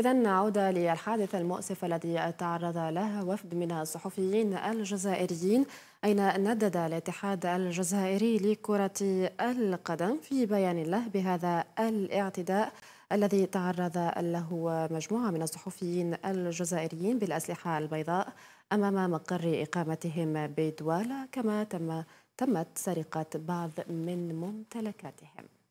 إذا عودة للحادث المؤسف الذي تعرض له وفد من الصحفيين الجزائريين أين ندد الاتحاد الجزائري لكرة القدم في بيان له بهذا الاعتداء الذي تعرض له مجموعة من الصحفيين الجزائريين بالأسلحة البيضاء أمام مقر إقامتهم بدوالا كما تم تمت سرقة بعض من ممتلكاتهم